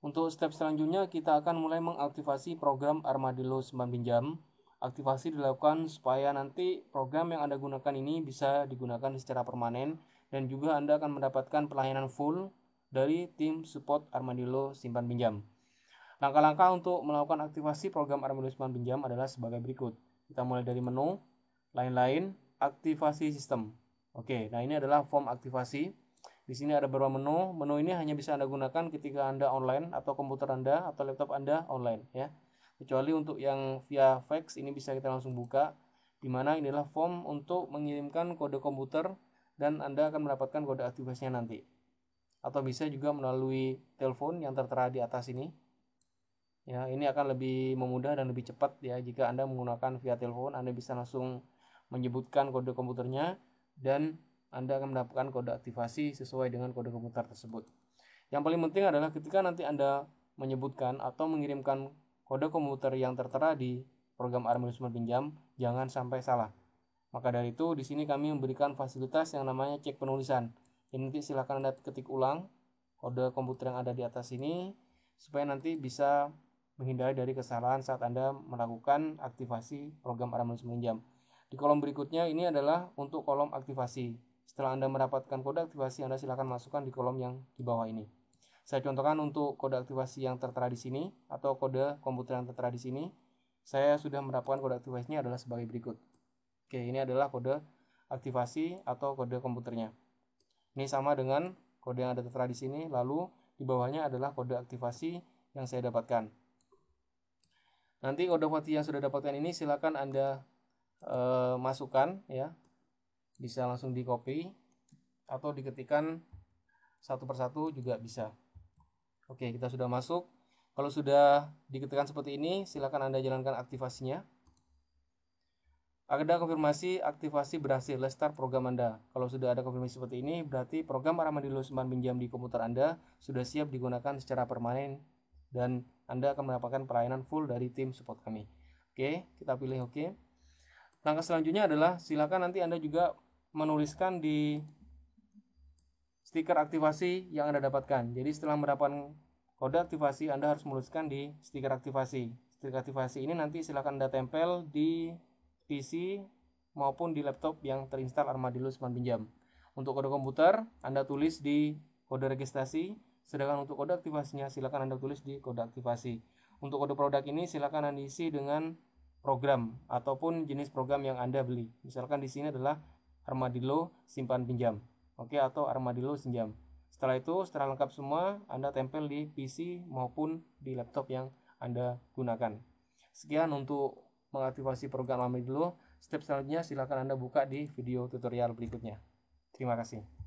Untuk step selanjutnya, kita akan mulai mengaktifasi program Armadillo Simpan pinjam. Aktivasi dilakukan supaya nanti program yang Anda gunakan ini bisa digunakan secara permanen dan juga Anda akan mendapatkan pelayanan full dari tim support Armadillo simpan pinjam. Langkah-langkah untuk melakukan aktivasi program Armadillo simpan pinjam adalah sebagai berikut. Kita mulai dari menu, lain-lain, aktivasi sistem. Oke, nah ini adalah form aktivasi. Di sini ada beberapa menu. Menu ini hanya bisa Anda gunakan ketika Anda online atau komputer Anda atau laptop Anda online ya. Kecuali untuk yang via fax ini bisa kita langsung buka di mana inilah form untuk mengirimkan kode komputer dan Anda akan mendapatkan kode aktivasinya nanti. Atau bisa juga melalui telepon yang tertera di atas ini. Ya, ini akan lebih memudah dan lebih cepat ya jika Anda menggunakan via telepon, Anda bisa langsung menyebutkan kode komputernya dan anda akan mendapatkan kode aktivasi sesuai dengan kode komputer tersebut. Yang paling penting adalah ketika nanti Anda menyebutkan atau mengirimkan kode komputer yang tertera di program armalisme pinjam, jangan sampai salah. Maka dari itu, di sini kami memberikan fasilitas yang namanya cek penulisan. Ini nanti silakan Anda ketik ulang kode komputer yang ada di atas ini, supaya nanti bisa menghindari dari kesalahan saat Anda melakukan aktivasi program armalisme pinjam. Di kolom berikutnya ini adalah untuk kolom aktivasi. Setelah Anda mendapatkan kode aktivasi, Anda silakan masukkan di kolom yang di bawah ini. Saya contohkan untuk kode aktivasi yang tertera di sini atau kode komputer yang tertera di sini. Saya sudah mendapatkan kode aktivasinya adalah sebagai berikut. Oke, ini adalah kode aktivasi atau kode komputernya. Ini sama dengan kode yang ada tertera di sini, lalu di bawahnya adalah kode aktivasi yang saya dapatkan. Nanti kode aktivasi yang sudah dapatkan ini silakan Anda e, masukkan ya bisa langsung di copy atau diketikkan satu persatu juga bisa oke kita sudah masuk kalau sudah diketikkan seperti ini silahkan anda jalankan aktivasinya ada konfirmasi aktivasi berhasil lestar program Anda. Kalau sudah ada konfirmasi seperti ini, berarti program lulus Smart Pinjam di komputer Anda sudah siap digunakan secara permanen dan Anda akan mendapatkan pelayanan full dari tim support kami. Oke, kita pilih oke. Langkah selanjutnya adalah silakan nanti Anda juga menuliskan di stiker aktivasi yang Anda dapatkan. Jadi setelah mendapatkan kode aktivasi, Anda harus menuliskan di stiker aktivasi. Stiker aktivasi ini nanti silakan Anda tempel di PC maupun di laptop yang terinstal Armadillo 9 pinjam. Untuk kode komputer, Anda tulis di kode registrasi, sedangkan untuk kode aktivasinya silakan Anda tulis di kode aktivasi. Untuk kode produk ini silakan Anda isi dengan program ataupun jenis program yang Anda beli. Misalkan di sini adalah armadillo simpan pinjam. Oke, atau armadillo pinjam. Setelah itu, setelah lengkap semua, Anda tempel di PC maupun di laptop yang Anda gunakan. Sekian untuk mengaktifasi program Armadillo. Step selanjutnya silakan Anda buka di video tutorial berikutnya. Terima kasih.